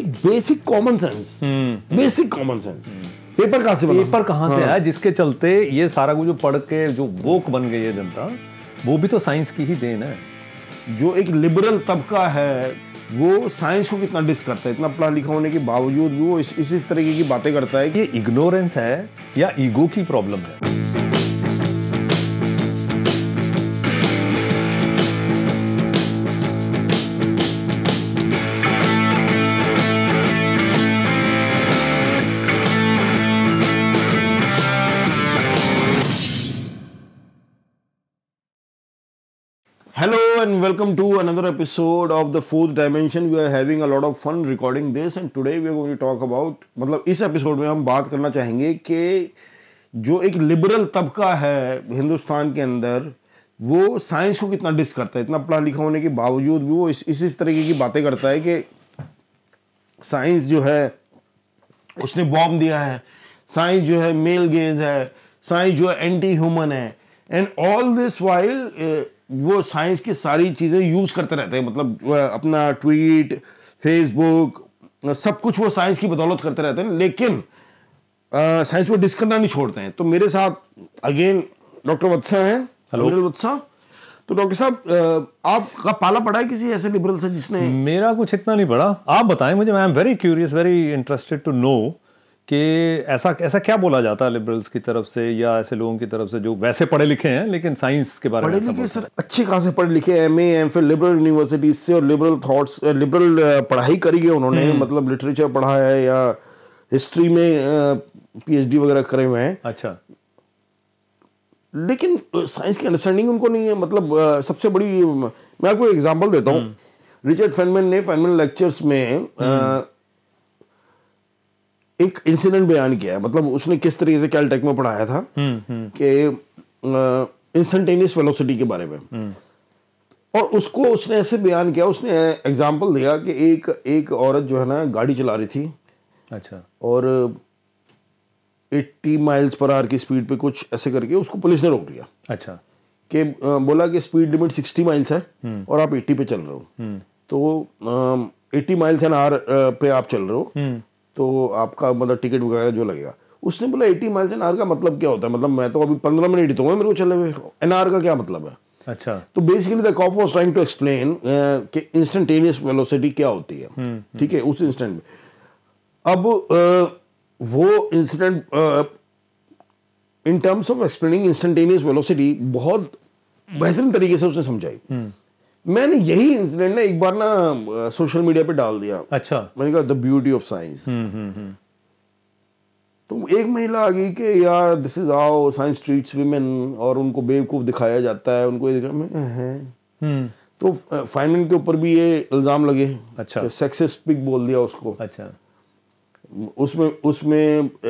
एक basic common sense basic common sense paper कहाँ से बना पेपर कहाँ से हाँ। आया जिसके चलते ये सारा कुछ जो पढ़ के जो वोक बन गई है जनता वो भी तो साइंस की ही देन है जो एक लिबरल तबका है वो साइंस को कितना डिस करता है इतना पढ़ा लिखा होने के बावजूद भी वो इस इस, इस तरीके की बातें करता है कि ये इग्नोरेंस है या ईगो की प्रॉब्लम है and welcome to another episode of the fourth dimension. We are having a lot of fun recording this and today we are going to talk about मतलब इस एपिसोड में हम बात करना चाहेंगे कि जो एक लिबरल तबका है हिंदुस्तान के अंदर वो साइंस को कितना डिस करता है इतना पढ़ा लिखा होने के बावजूद भी वो इस इस, इस तरीके की बातें करता है कि साइंस जो है उसने बॉम्ब दिया है साइंस जो है मेल गेज है साइंस जो है एंटी ह्यूमन है एंड ऑल दिस वाइल वो साइंस की सारी चीज़ें यूज़ करते रहते हैं मतलब अपना ट्वीट फेसबुक सब कुछ वो साइंस की बदौलत करते रहते हैं लेकिन साइंस को डिस करना नहीं छोड़ते हैं तो मेरे साथ अगेन डॉक्टर वत्सा हैं हेलो वत्सा तो डॉक्टर साहब आपका पाला पड़ा है किसी ऐसे लिबरल से जिसने मेरा कुछ इतना नहीं पड़ा आप बताएं मुझे I am very curious very interested to know कि ऐसा ऐसा क्या बोला जाता है लिबरल्स की तरफ से या ऐसे लोगों की तरफ से जो वैसे पढ़े लिखे हैं लेकिन साइंस के बारे में पढ़े लिखे सर अच्छे खासे पढ़े लिखे M A M Phil liberal universities से और लिबरल थॉट्स लिबरल पढ़ाई करी है उन्होंने हम्म। मतलब लिटरेचर पढ़ा है या हिस्ट्री में पीएचडी वगैरह करे हुए हैं अच्छा लेकिन साइंस की अंडरस्टैंडिंग उनको नहीं है मतलब सबसे बड़ी मैं आपको एग्जाम्पल देता हूँ हम्म। रिचर्ड फेनमैन ने फेनमैन लेक्चर्स में हम्म। एक इंसिडेंट बयान किया है मतलब उसने किस तरीके से कैलटेक में पढ़ाया था हम्म, हम्म। कि इंस्टेंटेनियस वेलोसिटी के बारे में हम्म। और उसको उसने ऐसे बयान किया उसने एग्जाम्पल दिया कि एक एक औरत जो है ना गाड़ी चला रही थी अच्छा और 80 माइल्स पर आर की स्पीड पे कुछ ऐसे करके उसको पुलिस ने रोक लिया अच्छा कि बोला कि स्पीड लिमिट 60 माइल्स है और आप 80 पे चल रहे हो तो आ, 80 माइल्स एन आर पे आप चल रहे हो तो आपका मतलब टिकट वगैरह जो लगेगा उसने बोला एटी माइल्स एन आर का मतलब क्या होता है मतलब मैं तो अभी पंद्रह मिनट ही तो मेरे को चले हुए एन आर का क्या मतलब है अच्छा तो basically the cop was trying to explain कि इंस्टेंटेनियस वेलोसिटी क्या होती है हम्म, हम्म। ठीक है उस इंस्टेंट में अब uh, वो incident in terms of explaining instantaneous velocity बहुत बेहतरीन तरीके से उसने समझाई हम्म। मैंने यही इंसिडेंट ना एक बार ना सोशल मीडिया पे डाल दिया अच्छा मैंने कहा द ब्यूटी ऑफ साइंस तो एक महिला आ गई कि यार दिस इज आओ साइंस ट्रीट्स वीमेन और उनको बेवकूफ दिखाया जाता है उनको ये है हम्म। तो फाइनल के ऊपर भी ये इल्जाम लगे अच्छा सक्सेस पिक बोल दिया उसको अच्छा उसमें उसमें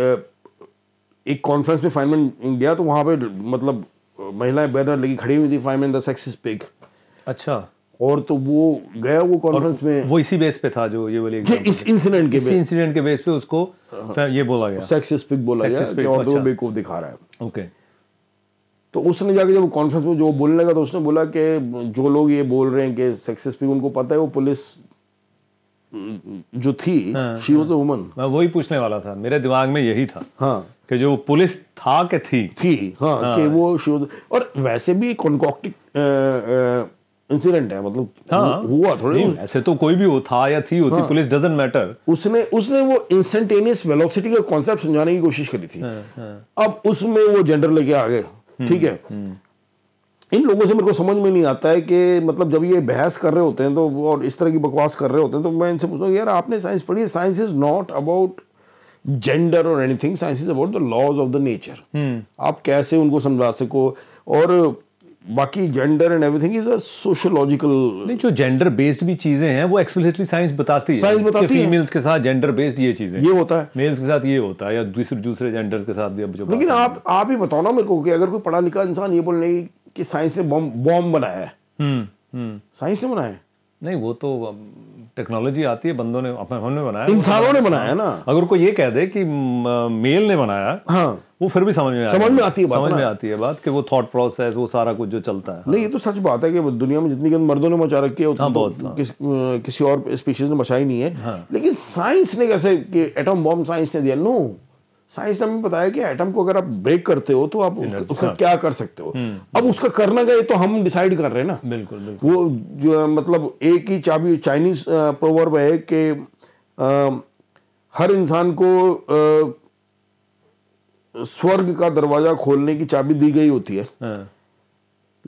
एक कॉन्फ्रेंस में फाइनमेंट गया तो वहां पे मतलब महिलाएं बैनर लगी खड़ी हुई थी फाइनमेंट द सक्सेस पिक अच्छा और तो वो गया वो कॉन्फ्रेंस में वो इसी बेस पे था जो ये वाली ये इस इंसिडेंट के इस इंसिडेंट के बेस पे उसको हाँ। ये बोला गया सेक्सिस्पिक बोला गया कि और अच्छा। बेवकूफ दिखा रहा है ओके तो उसने जाके जब कॉन्फ्रेंस में जो बोलने लगा तो उसने बोला कि जो लोग ये बोल रहे हैं कि सेक्सिस्पिक उनको पता है वो पुलिस जो थी शी वाज अ वुमन मैं वही पूछने वाला था मेरे दिमाग में यही था हाँ कि जो पुलिस था कि थी थी हाँ, हाँ कि वो शी और वैसे भी कॉन्कॉक्टिक इंसिडेंट है मतलब हाँ, हुआ थोड़ी नहीं, ऐसे तो कोई भी हो था या थी होती हाँ, पुलिस डजेंट मैटर उसने उसने वो इंस्टेंटेनियस वेलोसिटी का कॉन्सेप्ट समझाने की कोशिश करी थी हाँ, हाँ, अब उसमें वो जेंडर लेके आ गए हम्म, ठीक है हम्म। इन लोगों से मेरे को समझ में नहीं आता है कि मतलब जब ये बहस कर रहे होते हैं तो और इस तरह की बकवास कर रहे होते हैं तो मैं इनसे पूछता हूँ यार आपने साइंस पढ़ी है science is not about gender और anything science is about the laws of the nature आप कैसे उनको समझा सको और बाकी gender and everything is a sociological नहीं जो जेंडर बेस्ड भी चीजें हैं वो एक्सप्लिसिटली साइंस बताती है साइंस बताती है फीमेल्स के साथ जेंडर बेस्ड ये चीजें ये होता है मेल्स के साथ ये होता है या दूसरे दूसरे जेंडर्स के साथ भी अब जो लेकिन आप आप ही बताओ ना मेरे को कि अगर कोई पढ़ा लिखा इंसान ये बोल नहीं कि साइंस ने बॉम्ब बॉम्ब बनाया है साइंस हम्म, हम्म। ने बनाया है नहीं वो तो टेक्नोलॉजी आती है बंदों ने अपने हमने बनाया इंसानों ने बनाया ना अगर कोई ये कह दे कि मेल ने बनाया हाँ वो फिर भी समझ में समझ में आती है बात समझ में आती है बात कि वो थॉट प्रोसेस वो सारा कुछ जो चलता है नहीं ये तो सच बात है कि दुनिया में जितनी गंद मर्दों ने मचा रखी है उतना हाँ, तो बहुत हाँ। किसी और स्पीशीज ने मचाई नहीं है हाँ। लेकिन साइंस ने कैसे कि एटम बॉम्ब साइंस ने दिया नो साइंस ने हमें बताया कि एटम को अगर आप ब्रेक करते हो तो आप उसका क्या कर सकते हो हम्म। अब उसका करना क्या तो हम डिसाइड कर रहे हैं ना बिल्कुल, बिल्कुल वो जो मतलब एक ही चाबी चाइनीज प्रोवर्ब है कि हर इंसान को स्वर्ग का दरवाजा खोलने की चाबी दी गई होती है हाँ।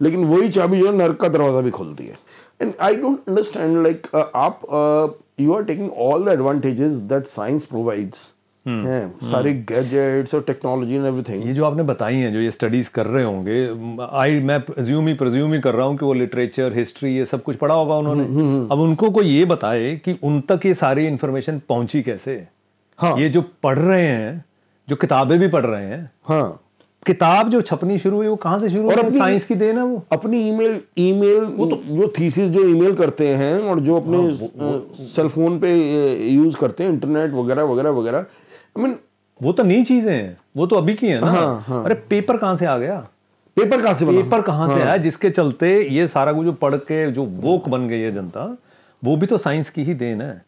लेकिन वही चाबी जो है नरक का दरवाजा भी खोलती है and I don't understand like आप you are taking all the advantages that science provides हैं सारे गैजेट्स hmm. और टेक्नोलॉजी एंड एवरीथिंग ये जो आपने बताई हैं जो ये स्टडीज कर रहे होंगे आई मैं प्रज्यूम ही प्रज्यूम ही कर रहा हूँ कि वो लिटरेचर हिस्ट्री ये सब कुछ पढ़ा होगा उन्होंने hmm, hmm, अब उनको को ये बताए कि उन तक ये सारी इन्फॉर्मेशन पहुंची कैसे हाँ ये जो पढ़ रहे हैं जो किताबें भी पढ़ रहे हैं हाँ किताब जो छपनी शुरू हुई वो कहां से शुरू हुई साइंस की देन है वो अपनी ईमेल ईमेल वो तो जो थीसिस जो ईमेल करते हैं और जो अपने हाँ, सेलफोन पे यूज करते हैं इंटरनेट वगैरह वगैरह वगैरह आई मीन वो तो नई चीजें हैं वो तो अभी की है ना हाँ, हाँ, अरे पेपर कहां से आ गया पेपर कहां से पेपर कहाँ से हाँ। आया जिसके चलते ये सारा कुछ जो पढ़ के जो वोक बन गई है जनता वो भी तो साइंस की ही देन है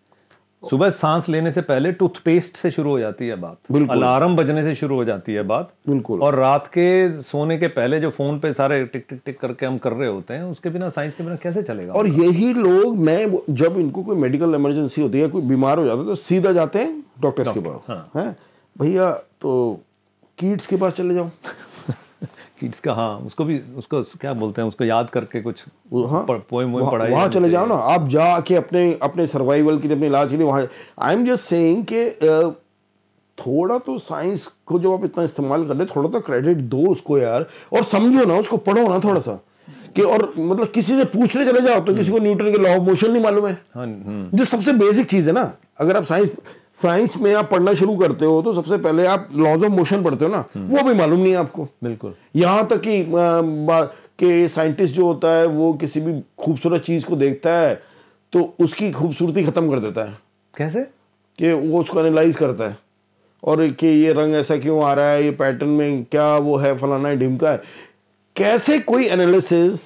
सुबह सांस लेने से पहले टूथपेस्ट से शुरू हो जाती है बात अलार्म बजने से शुरू हो जाती है बात बिल्कुल और रात के सोने के पहले जो फोन पे सारे टिक टिक टिक करके हम कर रहे होते हैं उसके बिना साइंस के बिना कैसे चलेगा और यही लोग मैं जब इनको कोई मेडिकल इमरजेंसी होती है कोई बीमार हो जाता है तो सीधा जाते हैं डॉक्टर्स के पास हाँ। है भैया तो किड्स के पास चले जाओ कि इसका हाँ उसको भी उसको क्या बोलते हैं उसको याद करके कुछ हाँ पोएम वोएम पढ़ाई वहाँ चले जाओ ना आप जाके अपने अपने सर्वाइवल के लिए अपने इलाज के लिए वहाँ आई एम जस्ट सेइंग कि थोड़ा तो साइंस को जब आप इतना इस्तेमाल कर रहे थोड़ा तो क्रेडिट दो उसको यार और समझो ना उसको पढ़ो ना थोड़ा सा कि और मतलब किसी से पूछने चले जाओ तो किसी को न्यूटन हम्म। के लॉ ऑफ मोशन नहीं मालूम है हाँ, हम्म। जो सबसे बेसिक चीज़ है ना अगर आप साइंस साइंस में आप पढ़ना शुरू करते हो तो सबसे पहले आप लॉज ऑफ मोशन पढ़ते हो ना हम्म। वो भी मालूम नहीं है आपको बिल्कुल यहाँ तक कि के साइंटिस्ट जो होता है वो किसी भी खूबसूरत चीज़ को देखता है तो उसकी खूबसूरती ख़त्म कर देता है कैसे कि वो उसको एनालाइज करता है और कि ये रंग ऐसा क्यों आ रहा है ये पैटर्न में क्या वो है फलाना है ढिमका है कैसे कोई एनालिसिस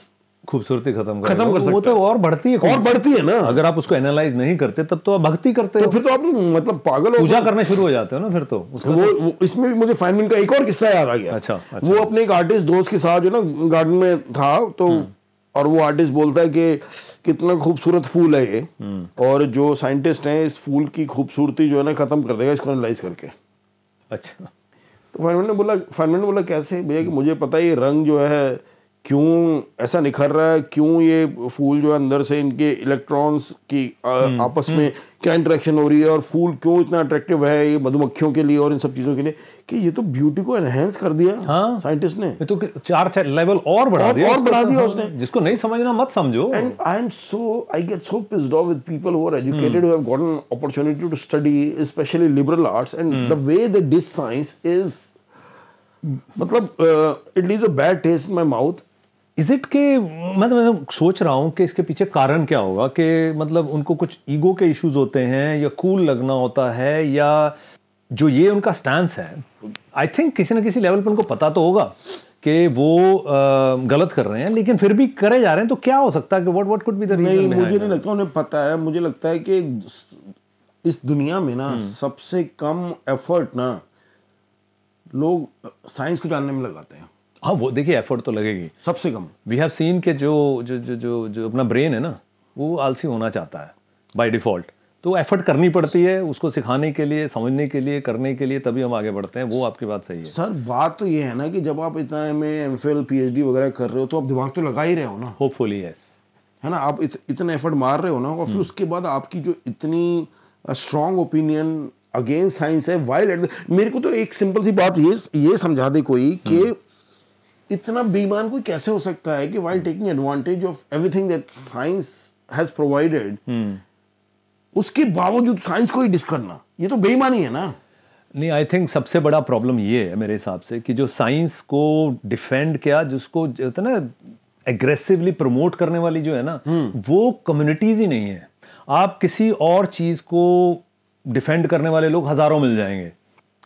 खूबसूरती खत्म कर खत्म कर सकते वो तो और बढ़ती है और बढ़ती है ना अगर आप उसको एनालाइज नहीं करते तब तो आप भक्ति करते तो फिर तो आप मतलब पागल हो पूजा करना शुरू हो जाते हो ना फिर तो वो, वो इसमें भी मुझे फाइनमिन का एक और किस्सा याद आ गया अच्छा, अच्छा वो अपने एक आर्टिस्ट दोस्त के साथ जो ना गार्डन में था तो हम्म। और वो आर्टिस्ट बोलता है कि कितना खूबसूरत फूल है ये हम्म। और जो साइंटिस्ट हैं इस फूल की खूबसूरती जो है ना खत्म कर देगा इसको एनालाइज करके अच्छा तो फाइनमैन ने बोला फाइनमैन ने बोला कैसे भैया कि मुझे पता है ये रंग जो है क्यों ऐसा निखर रहा है क्यों ये फूल जो है अंदर से इनके इलेक्ट्रॉन्स की आ, हम्म, आपस हम्म। में क्या इंटरेक्शन हो रही है और फूल क्यों इतना अट्रैक्टिव है ये मधुमक्खियों के लिए और इन सब चीज़ों के लिए कि ये तो ब्यूटी को एनहेंस कर दिया हाँ, साइंटिस्ट ने ये तो चार छह लेवल और बढ़ा और, दिया और बढ़ा दिया हाँ। उसने जिसको नहीं समझना मत समझो and I am so I get so pissed off with people who are educated who have gotten opportunity to study specially liberal arts and the way the dis science is मतलब it leaves a bad taste in my mouth is it के मतलब मैं मतलब सोच रहा हूँ कि इसके पीछे कारण क्या होगा कि मतलब उनको कुछ ईगो के इश्यूज होते हैं या कूल cool लगना होता है या जो ये उनका स्टैंड है आई थिंक किसी ना किसी लेवल पर उनको पता तो होगा कि वो आ, गलत कर रहे हैं लेकिन फिर भी करे जा रहे हैं तो क्या हो सकता है कि what what could be the reason मुझे नहीं लगता उन्हें पता है मुझे लगता है कि इस दुनिया में ना हम्म। सबसे कम एफर्ट ना लोग साइंस को जानने में लगाते हैं हाँ वो देखिए एफर्ट तो लगेगी सबसे कम वी हैव सीन के जो जो जो जो जो अपना ब्रेन है ना वो आलसी होना चाहता है बाय डिफ़ॉल्ट तो एफर्ट करनी पड़ती है उसको सिखाने के लिए समझने के लिए करने के लिए तभी हम आगे बढ़ते हैं वो आपकी बात सही है सर बात तो ये है ना कि जब आप इतना एम एम फिल पी वगैरह कर रहे हो तो आप दिमाग तो लगा ही रहे हो ना होपफुली यस है ना आप इत, इतना एफर्ट मार रहे हो ना और फिर हम्म। उसके बाद आपकी जो इतनी स्ट्रॉन्ग ओपिनियन अगेंस्ट साइंस है वाइल्ड मेरे को तो एक सिंपल सी बात ये ये समझा दे कोई कि हम्म। इतना बेईमान कोई कैसे हो सकता है कि while taking advantage of everything that science has provided उसके बावजूद साइंस को ही डिस करना ये तो बेईमानी है ना नहीं आई थिंक सबसे बड़ा प्रॉब्लम ये है मेरे हिसाब से कि जो साइंस को डिफेंड किया जिसको इतना एग्रेसिवली प्रमोट करने वाली जो है ना hmm. वो कम्युनिटीज ही नहीं है आप किसी और चीज को डिफेंड करने वाले लोग हजारों मिल जाएंगे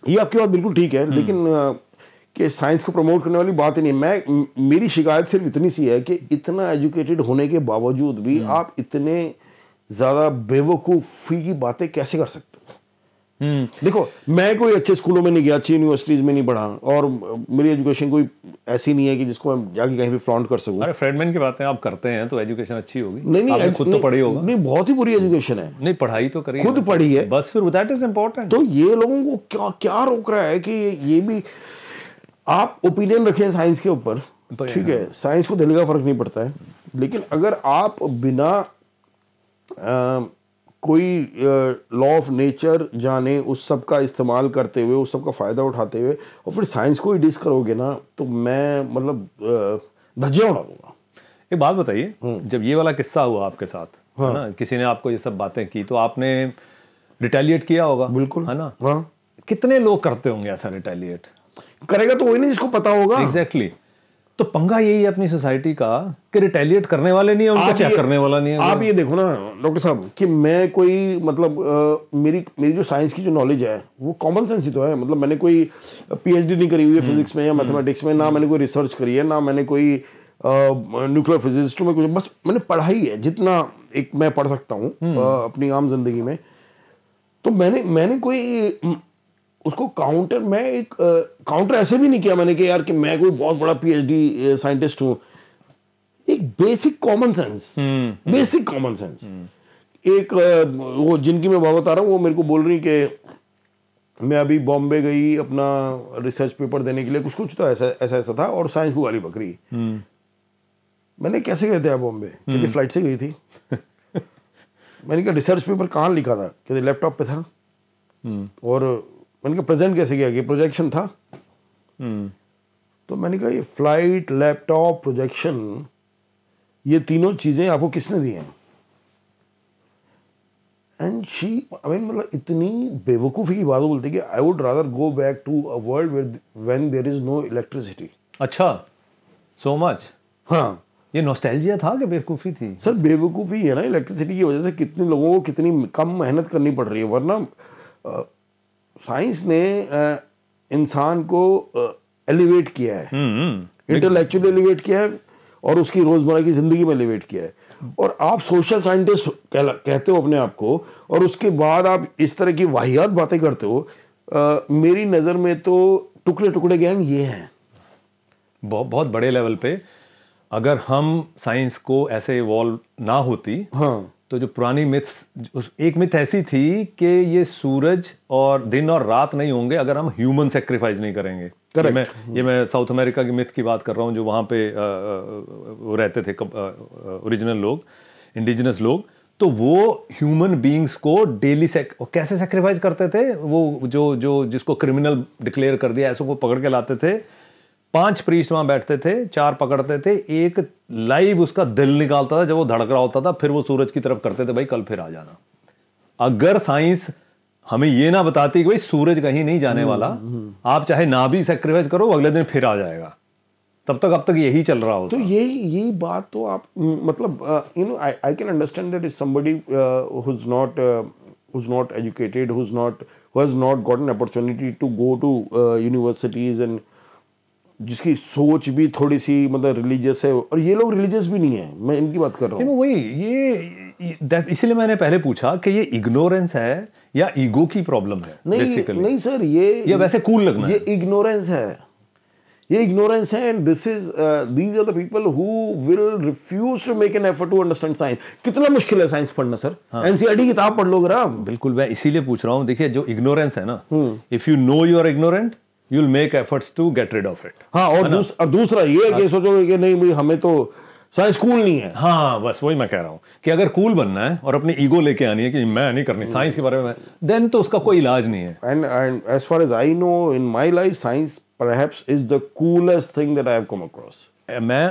ये आपकी बात बिल्कुल ठीक है hmm. लेकिन कि साइंस को प्रमोट करने वाली बात ही नहीं मैं मेरी शिकायत सिर्फ इतनी सी है कि इतना एजुकेटेड होने के बावजूद भी हम्म। आप इतने ज़्यादा बेवकूफ़ी की बातें कैसे कर सकते हो हम्म। देखो मैं कोई अच्छे स्कूलों में नहीं गया अच्छी यूनिवर्सिटीज में नहीं पढ़ा और मेरी एजुकेशन कोई ऐसी नहीं है कि जिसको मैं जाके कहीं भी फ्रॉन्ट कर सकूं अरे फ्रेंडमैन की बातें आप करते हैं तो एजुकेशन अच्छी होगी नहीं नहीं खुद तो नहीं, तो पढ़ी होगा नहीं बहुत ही बुरी एजुकेशन है नहीं पढ़ाई तो करी खुद पढ़ी है बस फिर दैट इज इम्पोर्टेंट तो ये लोगों को क्या क्या रोक रहा है कि ये भी आप ओपिनियन रखें साइंस के ऊपर ठीक है साइंस को दिल का फर्क नहीं पड़ता है लेकिन अगर आप बिना आ, कोई लॉ ऑफ नेचर जाने उस सब का इस्तेमाल करते हुए उस सब का फ़ायदा उठाते हुए और फिर साइंस को ही डिस करोगे ना तो मैं मतलब धजिया उड़ा दूंगा एक बात बताइए हम्म। जब ये वाला किस्सा हुआ आपके साथ हाँ। ना किसी ने आपको ये सब बातें की तो आपने रिटेलिएट किया होगा बिल्कुल है ना हाँ। कितने लोग करते होंगे ऐसा रिटेलिएट करेगा तो वही नहीं जिसको पता होगा एग्जैक्टली exactly. तो पंगा यही है अपनी सोसाइटी का कि रिटेलिएट करने वाले नहीं है उनका चेक करने वाला नहीं है आप ये देखो ना डॉक्टर साहब कि मैं कोई मतलब आ, मेरी मेरी जो साइंस की जो नॉलेज है वो कॉमन सेंस ही तो है मतलब मैंने कोई पीएचडी नहीं करी हुई है फिजिक्स हम्म। में या मैथमेटिक्स हम्म। में ना मैंने कोई रिसर्च करी है ना मैंने कोई न्यूक्लियर फिजिस्ट में कुछ बस मैंने पढ़ाई है जितना एक मैं पढ़ सकता हूँ हम्म। अपनी आम जिंदगी में तो मैंने मैंने कोई उसको काउंटर मैं एक काउंटर ऐसे भी नहीं किया मैंने कि यार कि मैं कोई बहुत बड़ा पीएचडी साइंटिस्ट हूं एक basic common sense basic common sense एक वो जिनकी मैं बहुत आ रहा हूँ वो मेरे को बोल रही कि मैं अभी बॉम्बे गई अपना रिसर्च पेपर देने के लिए कुछ कुछ तो ऐसा ऐसा ऐसा था और साइंस को वाली बकरी हम्म। मैंने कैसे गए थे आप बॉम्बे हम्म। कहते फ्लाइट से गई थी मैंने कहा रिसर्च पेपर कहाँ लिखा था कहते लैपटॉप पे था हम्म। और मैंने कहा प्रेजेंट कैसे किया कि प्रोजेक्शन था हम्म। तो मैंने कहा ये फ्लाइट लैपटॉप प्रोजेक्शन ये तीनों चीज़ें आपको किसने दी हैं एंड शी आई मीन मतलब इतनी बेवकूफ़ी की बात बोलती कि I would rather go back to a world when there is no electricity अच्छा सो मच हाँ ये नोस्टैल्जिया था कि बेवकूफ़ी थी सर बेवकूफ़ी है ना इलेक्ट्रिसिटी की वजह से कितने लोगों को कितनी कम मेहनत करनी पड़ रही है वरना साइंस ने इंसान को एलिवेट किया है इंटेलेक्चुअल हम्म, हम्म, एलिवेट किया है और उसकी रोजमर्रा की जिंदगी में एलिवेट किया है और आप सोशल साइंटिस्ट कहते हो अपने आप को और उसके बाद आप इस तरह की वाहियात बातें करते हो आ, मेरी नज़र में तो टुकड़े टुकड़े गैंग ये हैं बहुत बहुत बड़े लेवल पे अगर हम साइंस को ऐसे इवॉल्व ना होती हाँ तो जो पुरानी मिथ्स उस एक मिथ ऐसी थी कि ये सूरज और दिन और रात नहीं होंगे अगर हम ह्यूमन सेक्रीफाइस नहीं करेंगे ये मैं हम्म। ये मैं साउथ अमेरिका की मिथ की बात कर रहा हूँ जो वहाँ पे वो रहते थे ओरिजिनल लोग इंडिजिनस लोग तो वो ह्यूमन बींग्स को डेली सेक कैसे सेक्रीफाइस करते थे वो जो जो जिसको क्रिमिनल डिक्लेयर कर दिया ऐसे को पकड़ के लाते थे पांच प्रीस्ट वहां बैठते थे चार पकड़ते थे एक लाइव उसका दिल निकालता था जब वो धड़क रहा होता था फिर वो सूरज की तरफ करते थे भाई कल फिर आ जाना अगर साइंस हमें ये ना बताती कि भाई सूरज कहीं नहीं जाने वाला हम्म, हम्म। आप चाहे ना भी सेक्रीफाइस करो अगले दिन फिर आ जाएगा तब तक अब तक यही चल रहा होता तो ये यही बात तो आप मतलब you know I can understand that is somebody who is not is not educated who is not who has not got an opportunity to go to universities and जिसकी सोच भी थोड़ी सी मतलब रिलीजियस है और ये लोग रिलीजियस भी नहीं है मैं इनकी बात कर रहा हूँ वही ये इसलिए मैंने पहले पूछा कि ये इग्नोरेंस है या ईगो की प्रॉब्लम है नहीं basically. नहीं सर ये ये वैसे कूल लगना ये इग्नोरेंस है ये इग्नोरेंस है and this is these are the people who will refuse to make an effort to understand science कितना मुश्किल है साइंस पढ़ना सर एनसीआर हाँ। e किताब पढ़ लो ग्राम बिल्कुल मैं इसीलिए पूछ रहा हूँ देखिए जो इग्नोरेंस है ना if you know you are ignorant you'll make efforts to get rid of it हाँ और, दूस, और दूसरा ये है कि हाँ। सोचोगे कि नहीं भाई हमें तो साइंस कूल नहीं है हाँ बस वही मैं कह रहा हूँ कि अगर कूल cool बनना है और अपनी ईगो लेके आनी है कि मैं नहीं करनी हम्म। साइंस के बारे में देन तो उसका कोई इलाज नहीं है and and as far as I know in my life science perhaps is the coolest thing that I have come across मैं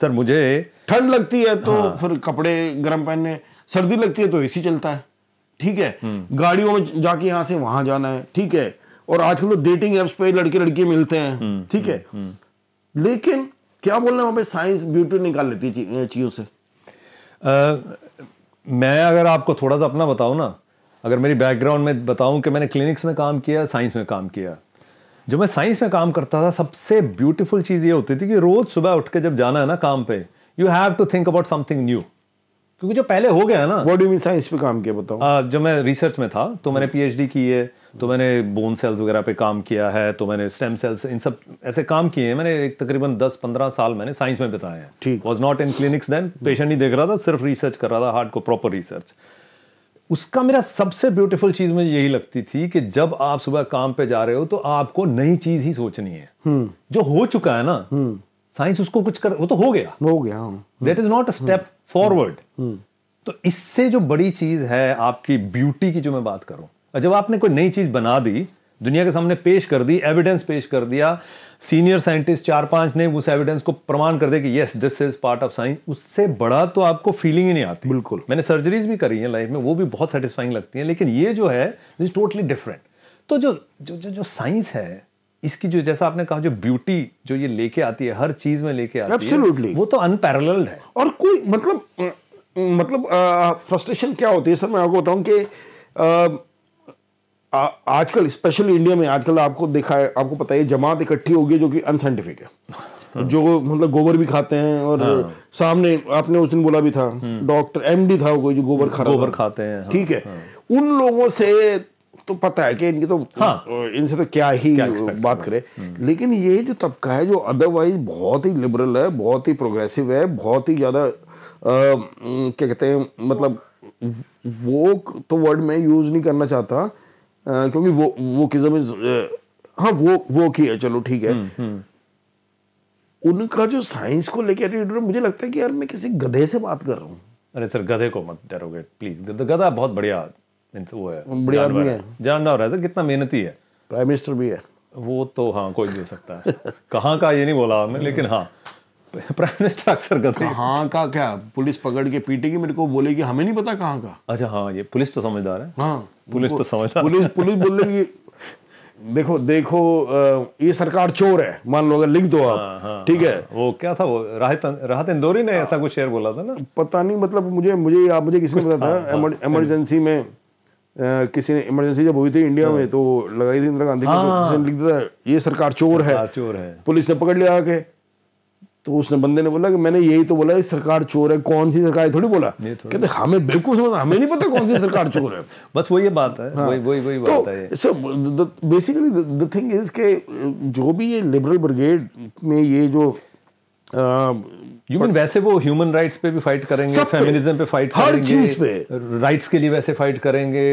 सर मुझे ठंड लगती है तो हाँ। फिर कपड़े गर्म पहनने सर्दी लगती है तो एसी चलता है ठीक है हम्म। गाड़ियों में जाके यहाँ से वहां जाना है ठीक है और आजकल तो डेटिंग एप्स पे लड़के लड़की मिलते हैं हम्म, ठीक है हम्म, हम्म। लेकिन क्या बोलना वहां पे साइंस ब्यूटी निकाल लेती चीजों से मैं अगर आपको थोड़ा सा अपना बताऊं ना अगर मेरी बैकग्राउंड में बताऊं कि मैंने क्लिनिक्स में काम किया साइंस में काम किया जो मैं साइंस में काम करता था सबसे ब्यूटीफुल चीज़ ये होती थी कि रोज़ सुबह उठ के जब जाना है ना काम पे you have to think about something new क्योंकि जो पहले हो गया ना वॉट डू मीन साइंस पे काम किया बताओ जब मैं रिसर्च में था तो मैंने पीएचडी की है तो मैंने बोन सेल्स वगैरह पे काम किया है तो मैंने स्टेम सेल्स इन सब ऐसे काम किए हैं मैंने तकरीबन 10-15 साल मैंने साइंस में बिताए हैं ठीक was not in clinics then patient नहीं देख रहा था सिर्फ रिसर्च कर रहा था हार्ट को प्रॉपर रिसर्च उसका मेरा सबसे ब्यूटीफुल चीज मुझे यही लगती थी कि जब आप सुबह काम पे जा रहे हो तो आपको नई चीज ही सोचनी है हम्म। जो हो चुका है ना साइंस हम्म। उसको कुछ कर वो तो हो गया हो गया that is not a step forward तो इससे जो बड़ी चीज है आपकी ब्यूटी की जो मैं बात करूं और जब आपने कोई नई चीज़ बना दी दुनिया के सामने पेश कर दी एविडेंस पेश कर दिया सीनियर साइंटिस्ट चार पांच ने उस एविडेंस को प्रमाण कर दिया कि yes this is part of science उससे बड़ा तो आपको फीलिंग ही नहीं आती बिल्कुल मैंने सर्जरीज भी करी है लाइफ में वो भी बहुत सेटिस्फाइंग लगती है लेकिन ये जो है इज टोटली डिफरेंट तो जो जो जो, जो साइंस है इसकी जो जैसा आपने कहा जो ब्यूटी जो ये लेके आती है हर चीज में लेके आती Absolutely. है वो तो अनपैरल्ड है और कोई मतलब मतलब फ्रस्ट्रेशन क्या होती है सर मैं आपको बताऊं कि आजकल स्पेशली इंडिया में आजकल आपको देखा है आपको पता है जमात इकट्ठी होगी जो कि अनसाइंटिफिक है हाँ। जो मतलब गोबर भी खाते हैं और हाँ। सामने आपने उस दिन बोला भी था हम्म। डॉक्टर एमडी था कोई जो गोबर खा गोबर खाते हैं हाँ। ठीक है हाँ। उन लोगों से तो पता है कि इनकी तो हाँ। इनसे तो क्या ही क्या बात करें हम्म। लेकिन ये जो तबका है जो अदरवाइज बहुत ही लिबरल है बहुत ही प्रोग्रेसिव है बहुत ही ज़्यादा क्या कहते हैं मतलब वो तो वर्ड मैं यूज़ नहीं करना चाहता क्योंकि वो वो किस्म हाँ वो वो की है चलो ठीक है हम्म, हम्म। उनका जो साइंस को लेके एटीट्यूड मुझे लगता है कि यार मैं किसी गधे से बात कर रहा हूँ अरे सर गधे को मत डरोगे प्लीज गधा बहुत बढ़िया वो है बढ़िया आदमी है जानवर है सर कितना मेहनती है प्राइम मिनिस्टर भी है वो तो हाँ कोई भी हो सकता है कहाँ का ये नहीं बोला हमने लेकिन हाँ प्राइम मिनिस्टर अक्सर करते हैं हाँ का क्या पुलिस पकड़ के पीटेगी मेरे को बोलेगी हमें नहीं पता कहाँ का अच्छा हाँ ये पुलिस तो समझदार है हाँ पुलिस तो समझदार पुलिस पुलिस बोलेगी देखो देखो ये सरकार चोर है मान लो अगर लिख दो आप हाँ, हाँ, ठीक है हाँ। वो क्या था वो राहत राहत इंदौरी ने ऐसा कुछ शेयर बोला था ना पता नहीं मतलब मुझे मुझे आप मुझे किसी ने पता था इमरजेंसी में किसी ने इमरजेंसी जब हुई थी इंडिया में तो लगाई थी इंदिरा गांधी लिख दिया ये सरकार चोर है चोर है पुलिस ने पकड़ लिया आके तो उसने बंदे ने बोला कि मैंने यही तो बोला सरकार चोर है कौन सी सरकार थोड़ी बोला कहते हमें हाँ, बिल्कुल समझ हमें नहीं पता कौन सी सरकार चोर है बस वही बात है हाँ। वही वही तो बात है बेसिकली द थिंग इज के जो भी ये लिबरल ब्रिगेड में ये जो ह्यूमन वैसे वो ह्यूमन राइट्स पे भी फाइट करेंगे फेमिनिज्म पे फाइट हर करेंगे चीज पे राइट्स के लिए वैसे फाइट करेंगे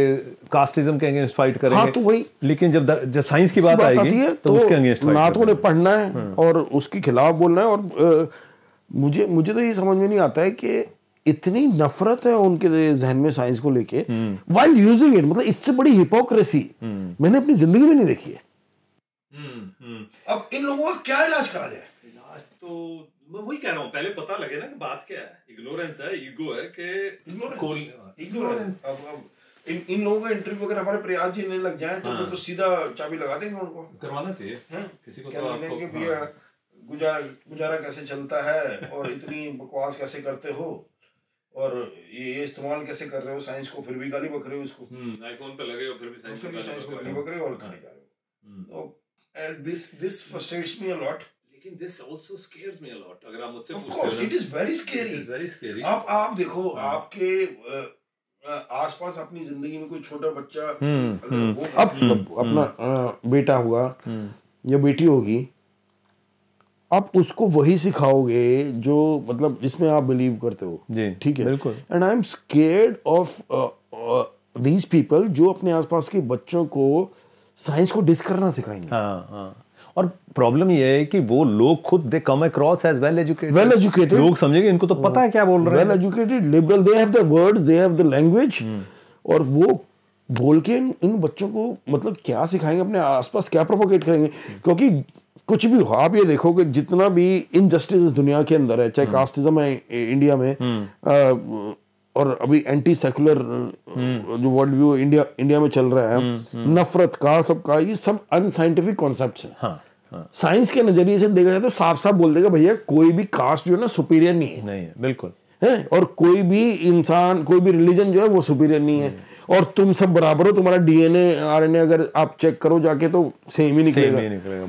कास्टिज्म के अगेंस्ट फाइट करेंगे हाँ तो वही लेकिन जब जब साइंस की बात, बात आएगी है, तो, तो उसके अगेंस्ट ना तो उन्हें पढ़ना है हाँ। और उसके खिलाफ बोलना है और मुझे मुझे तो ये समझ में नहीं आता है कि इतनी नफरत है उनके जहन में साइंस को लेके वाइल यूजिंग इट मतलब इससे बड़ी हिपोक्रेसी हम्म। मैंने अपनी जिंदगी में नहीं देखी है हम्म, हम्म। अब इन लोगों का क्या इलाज करा जाए इलाज तो मैं वही कह रहा हूँ पहले पता लगे ना कि बात क्या है इग्नोरेंस है ईगो है कि इग्नोरेंस अब अब इन इन लोगों का इंटरव्यू अगर हमारे प्रयास जी लेने लग जाए तो हाँ। तो सीधा चाबी लगा देंगे उनको करवाना चाहिए किसी को तो आपको भैया हाँ। गुजारा गुजारा कैसे चलता है और इतनी बकवास कैसे करते हो और ये इस्तेमाल कैसे कर रहे हो साइंस को फिर भी गाली बक रहे हो इसको आईफोन हम्म, पे लगे हो फिर भी तो साइंस को गाली बक रहे हो और खाने हाँ। जा रहे हो तो this this frustrates me a lot लेकिन this also scares me a lot अगर आप मुझसे पूछते हो it is very scary it is very scary आप आप देखो हाँ। आपके आसपास अपनी जिंदगी में कोई छोटा बच्चा हम्म, हम्म। अब हम्म। अपना बेटा हुआ या बेटी होगी आप उसको वही सिखाओगे जो मतलब जिसमें आप बिलीव करते हो ठीक है and I am scared of these people जो अपने आसपास के बच्चों को साइंस को डिस करना सिखाएंगे हाँ, हाँ. और प्रॉब्लम ये है कि वो लोग खुद they come across as well educated well educated लोग समझेंगे इनको तो पता है क्या बोल रहे हैं well educated liberal they have the words they have the language और वो बोल के इन, बच्चों को मतलब क्या सिखाएंगे अपने आसपास क्या प्रोपोगेट करेंगे क्योंकि कुछ भी हो आप ये देखो कि जितना भी इनजस्टिस दुनिया के अंदर है चाहे कास्टिज्म hmm. है इंडिया में आ, hmm. और अभी एंटी सेकुलर hmm. जो वर्ल्ड व्यू इंडिया इंडिया में चल रहा है नफरत का सब का ये सब अनसाइंटिफिक कॉन्सेप्ट है हाँ. हाँ। साइंस के नजरिए से देखा जाए तो साफ साफ बोल देगा भैया कोई भी कास्ट जो है ना सुपीरियर नहीं है नहीं है बिल्कुल है और कोई भी इंसान कोई भी रिलीजन जो है वो सुपीरियर नहीं है और तुम सब बराबर हो तुम्हारा डीएनए आरएनए अगर आप चेक करो जाके तो सेम ही निकलेगा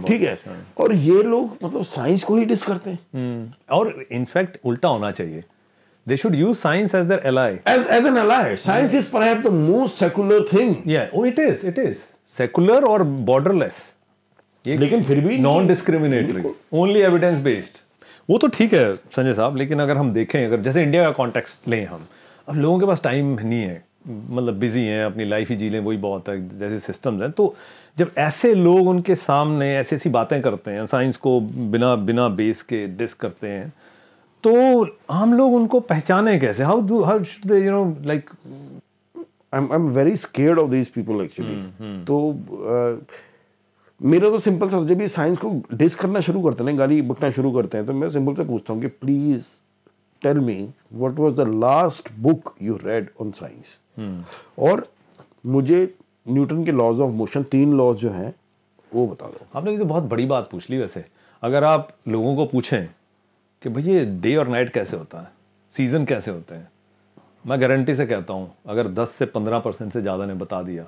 ठीक है अच्छा। और ये लोग मतलब साइंस को ही डिस करते हैं हम्म, और इनफैक्ट उल्टा होना चाहिए they should use science as their ally as as an ally science yeah. is perhaps the most secular thing yeah oh it is it is secular or लेकिन फिर भी non discriminatory only evidence based वो तो ठीक है संजय साहब लेकिन अगर हम देखें अगर जैसे इंडिया का कॉन्टेक्स्ट लें हम अब लोगों के पास टाइम नहीं है मतलब बिजी हैं अपनी लाइफ ही जी लें वही बहुत है जैसे सिस्टम हैं तो जब ऐसे लोग उनके सामने ऐसी ऐसी बातें करते हैं साइंस को बिना बिना बेस के डिस करते हैं तो हम लोग उनको पहचाने कैसे how do how should they you know like I am very scared of these people actually तो uh, मेरा तो सिंपल सा जब ये साइंस को डिस करना शुरू करते हैं गाली बकना शुरू करते हैं तो मैं सिंपल से पूछता हूँ कि please tell me what was the last book you read on science और मुझे न्यूटन के लॉज ऑफ मोशन तीन लॉज जो हैं वो बता दो आपने तो बहुत बड़ी बात पूछ ली वैसे अगर आप लोगों को पूछें कि भैया डे और नाइट कैसे होता है सीज़न कैसे होते हैं मैं गारंटी से कहता हूँ अगर 10 से 15 परसेंट से ज़्यादा ने बता दिया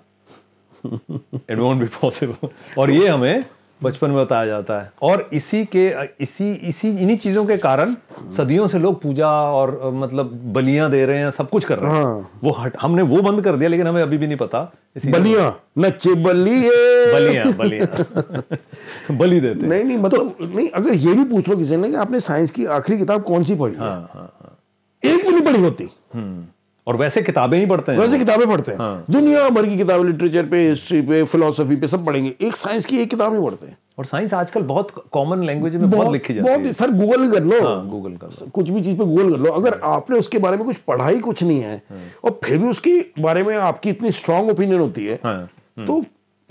इट वॉन्ट बी पॉसिबल और ये हमें बचपन में बताया जाता है और इसी के इसी इसी इन्हीं चीज़ों के कारण सदियों से लोग पूजा और मतलब बलियां दे रहे हैं सब कुछ कर रहे हैं हाँ। वो हट हमने वो बंद कर दिया लेकिन हमें अभी भी नहीं पता बलियां नच्चे बलिए बलियां बलियां बलि देते नहीं नहीं मतलब तो, नहीं अगर ये भी पूछ लो किसी ने कि आपने साइंस की आखिरी किताब कौन सी पढ़ी हाँ, हाँ, हाँ। एक भी नहीं पढ़ी होती हम्म। और वैसे किताबें ही पढ़ते हैं वैसे किताबें पढ़ते हैं हाँ। दुनिया भर की किताबें लिटरेचर पे हिस्ट्री पे फिलोसफी पे सब पढ़ेंगे एक साइंस की एक किताब ही पढ़ते हैं और साइंस आजकल बहुत कॉमन लैंग्वेज में बहुत, बहुत लिखी जाती बहुत, है सर गूगल कर लो हाँ, गूगल कर लो कुछ भी चीज पे गूगल कर लो अगर हाँ। आपने उसके बारे में कुछ पढ़ा ही कुछ नहीं है हाँ। और फिर भी उसके बारे में आपकी इतनी स्ट्रांग ओपिनियन होती है हाँ। हम्म। तो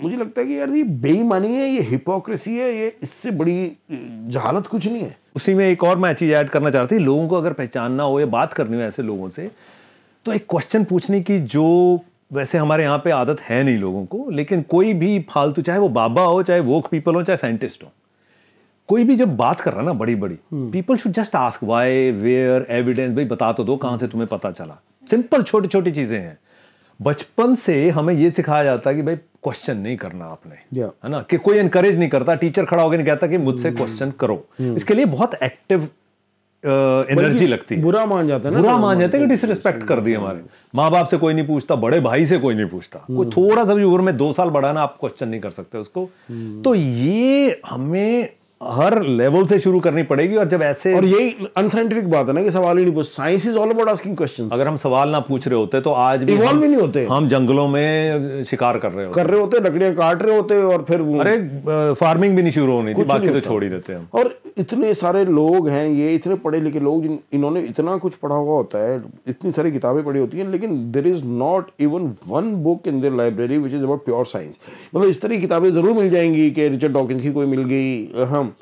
मुझे लगता है कि यार ये बेईमानी है ये हिपोक्रेसी है ये इससे बड़ी जहालत कुछ नहीं है उसी में एक और मैं चीज ऐड करना चाहती लोगों को अगर पहचानना हो या बात करनी हो ऐसे लोगों से तो एक क्वेश्चन पूछने की जो वैसे हमारे यहाँ पे आदत है नहीं लोगों को लेकिन कोई भी फालतू चाहे वो बाबा हो चाहे वोक पीपल हो चाहे साइंटिस्ट हो कोई भी जब बात कर रहा ना बड़ी बड़ी people should just ask why where evidence भाई बता तो दो कहाँ से तुम्हें पता चला सिंपल छोटी छोटी चीज़ें हैं बचपन से हमें ये सिखाया जाता है कि भाई क्वेश्चन नहीं करना आपने yeah. ना कि कोई इनकरेज नहीं करता टीचर खड़ा होकर कहता कि मुझसे क्वेश्चन हम्म। करो hmm. इसके लिए बहुत एक्टिव एनर्जी लगती है बुरा मान जाता है बुरा मान जाते हैं कि डिसरिस्पेक्ट कर दिए हमारे हम्म। माँ बाप से कोई नहीं पूछता बड़े भाई से कोई नहीं पूछता हम्म। कोई थोड़ा सा भी उम्र में दो साल ना आप क्वेश्चन नहीं कर सकते उसको हम्म। तो ये हमें हर लेवल से शुरू करनी पड़ेगी और जब ऐसे और यही अनसाइंटिफिक बात है ना कि सवाल ही नहीं पूछ science is all about asking question अगर हम सवाल ना पूछ रहे होते तो आज भी इवॉल्व ही नहीं होते हम जंगलों में शिकार कर रहे होते कर रहे होते लकड़ियां काट रहे होते और फिर अरे फार्मिंग भी नहीं शुरू होनी थी बाकी तो छोड़ ही देते हम और इतने सारे लोग हैं ये इतने पढ़े लिखे लोग जिन इन्होंने इतना कुछ पढ़ा हुआ होता है इतनी सारी किताबें पढ़ी होती हैं लेकिन there is not even one book in their library which is about pure science मतलब इस तरह की किताबें ज़रूर मिल जाएंगी कि रिचर्ड डॉकिंस की कोई मिल गई हम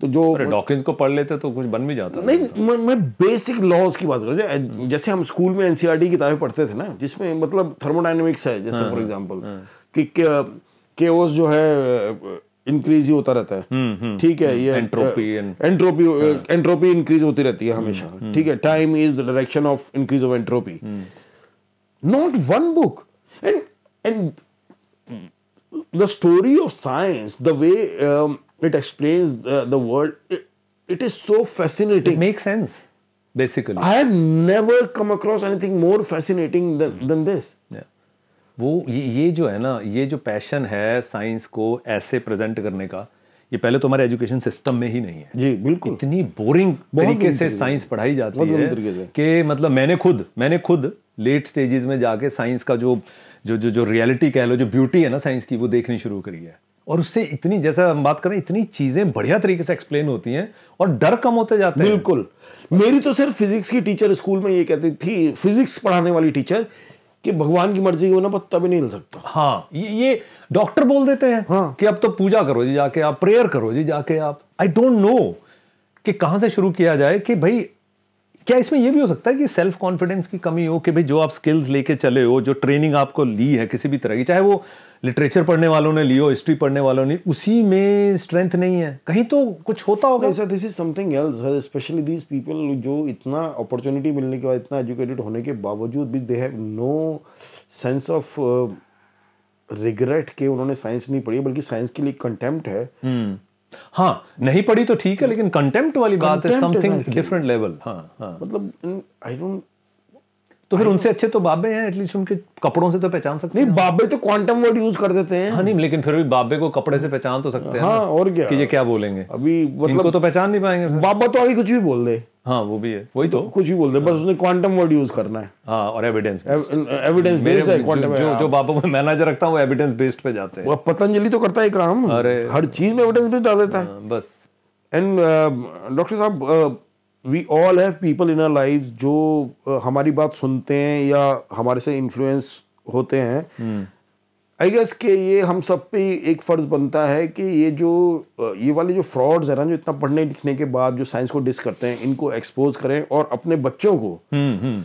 तो जो डॉकिंस को पढ़ लेते तो कुछ बन भी जाता नहीं तो। मैं, मैं बेसिक लॉज की बात कर करूँ जैसे हम स्कूल में एनसीआर की e किताबें पढ़ते थे ना जिसमें मतलब थर्मोडाइनमिक्स है जैसे फॉर हाँ, एग्जाम्पल हाँ, हाँ। कि केओस जो है इंक्रीज ही होता रहता है हम्म, हम्म, ठीक है हम्म, ये एंट्रोपी एंट्रोपी एंट्रोपी इंक्रीज होती रहती है हमेशा ठीक है time is the direction of increase of entropy not one book and and the story of science the way it explain the world it is so fascinating make sense basically I have never come across anything more fascinating than this या वो ये ये जो है ना ये जो passion है साइंस को ऐसे प्रेजेंट करने का ये पहले तो हमारे एजुकेशन सिस्टम में ही नहीं है जी बिल्कुल इतनी बोरिंग तरीके से साइंस पढ़ाई जाती है कि मतलब मैंने खुद मैंने खुद लेट स्टेजेस में जाके साइंस का जो जो जो जो रियलिटी कह लो जो ब्यूटी है ना साइंस की वो देखनी शुरू करी है और उससे इतनी जैसा हम बात करें इतनी चीजें बढ़िया तरीके से एक्सप्लेन होती हैं और डर कम होते जाते हैं बिल्कुल मेरी तो सिर्फ फिजिक्स की टीचर स्कूल में ये कहती थी फिजिक्स पढ़ाने वाली टीचर कि भगवान की मर्जी के बिना पत्ता भी नहीं हिल सकता हाँ ये ये डॉक्टर बोल देते हैं हाँ कि अब तो पूजा करो जी जाके आप प्रेयर करो जी जाके आप आई डोंट नो कि कहाँ से शुरू किया जाए कि भाई क्या इसमें यह भी हो सकता है कि सेल्फ कॉन्फिडेंस की कमी हो कि भाई जो आप स्किल्स लेके चले हो जो ट्रेनिंग आपको ली है किसी भी तरह की चाहे वो लिटरेचर पढ़ने वालों ने ली हो हिस्ट्री पढ़ने वालों ने उसी में स्ट्रेंथ नहीं है कहीं तो कुछ होता होगा sir this is something else sir especially this people जो इतना अपॉर्चुनिटी मिलने के बाद इतना एजुकेटेड होने के बावजूद भी they have no sense of regret के उन्होंने साइंस नहीं पढ़ी बल्कि साइंस के लिए कंटेम्प्ट है हम्म। हाँ नहीं पढ़ी तो ठीक है लेकिन कंटेम्प्ट वाली बात है समथिंग डिफरेंट लेवल हाँ मतलब आई डोंट तो फिर उनसे अच्छे तो बाबे हैं एटलीस्ट उनके कपड़ों से तो पहचान सकते नहीं बाबे तो क्वांटम वर्ड यूज कर देते हैं हाँ नहीं लेकिन फिर भी बाबे को कपड़े से पहचान तो सकते हैं हाँ और क्या कि ये क्या बोलेंगे अभी मतलब तो पहचान नहीं पाएंगे बाबा तो अभी कुछ भी बोल दे हाँ वो भी है वही तो कुछ ही बोलते हैं बस हाँ। उसने क्वांटम वर्ड यूज करना है हाँ और एविडेंस एविडेंस बेस्ड है क्वांटम जो हाँ। जो बाबा में मैं जो रखता हूँ वो एविडेंस बेस्ड पे जाते हैं वो पतंजलि तो करता है काम अरे हर चीज में एविडेंस बेस्ड डाल देता है हाँ, बस एंड डॉक्टर uh, साहब we all have people in our life जो uh, हमारी बात सुनते हैं या हमारे से इन्फ्लुएंस होते हैं हम्म। आई गेस के ये हम सब पे एक फ़र्ज़ बनता है कि ये जो ये वाले जो फ्रॉड्स हैं ना जो इतना पढ़ने लिखने के बाद जो साइंस को डिस करते हैं इनको एक्सपोज करें और अपने बच्चों को साइंस हम्म,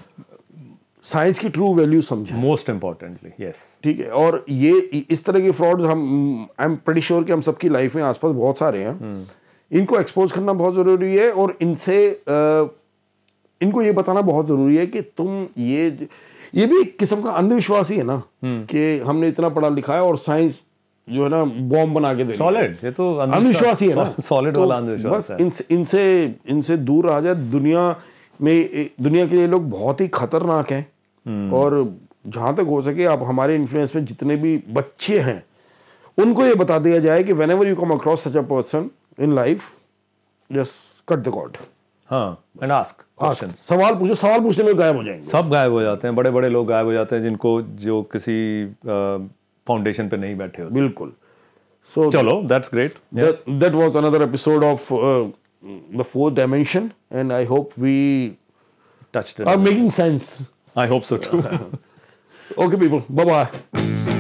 हम्म। की ट्रू वैल्यू समझें मोस्ट इम्पॉर्टेंटली यस ठीक है और ये इस तरह के फ्रॉड्स हम आई एम प्रटी श्योर कि हम सबकी लाइफ में आसपास बहुत सारे हैं हम्म। इनको एक्सपोज करना बहुत ज़रूरी है और इनसे इनको ये बताना बहुत ज़रूरी है कि तुम ये ये भी एक किस्म का अंधविश्वास ही है ना हम्म। कि हमने इतना पढ़ा लिखा है और साइंस जो है ना बॉम्ब बना के दे सॉलिड ये तो अंधविश्वास ही है ना सॉलिड वाला तो अंधविश्वास बस इनसे इनसे दूर रहा जाए दुनिया में दुनिया के लिए लोग बहुत ही खतरनाक हैं हम्म। और जहां तक हो सके आप हमारे इन्फ्लुएंस में जितने भी बच्चे हैं उनको ये बता दिया जाए कि whenever you come across such a person in life just cut the cord हाँ एंड आस्क क्वेश्चन सवाल पूछो सवाल पूछने में गायब हो जाएंगे सब गायब हो जाते हैं बड़े बड़े लोग गायब हो जाते हैं जिनको जो किसी फाउंडेशन पे नहीं बैठे होते बिल्कुल सो चलो that's great that was another episode of the fourth dimension and I hope we touched are making sense I hope so too okay people bye bye